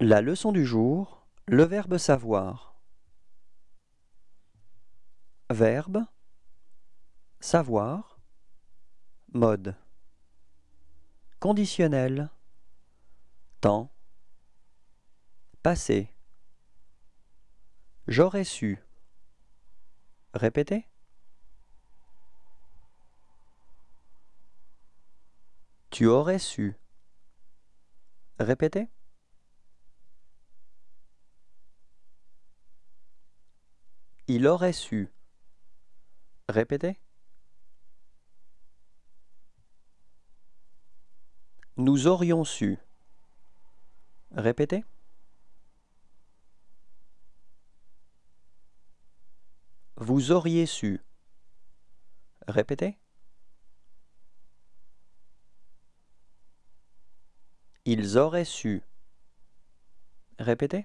La leçon du jour, le verbe savoir. Verbe savoir mode conditionnel temps passé J'aurais su Répétez Tu aurais su Répétez Il aurait su. Répétez. Nous aurions su. Répétez. Vous auriez su. Répétez. Ils auraient su. Répétez.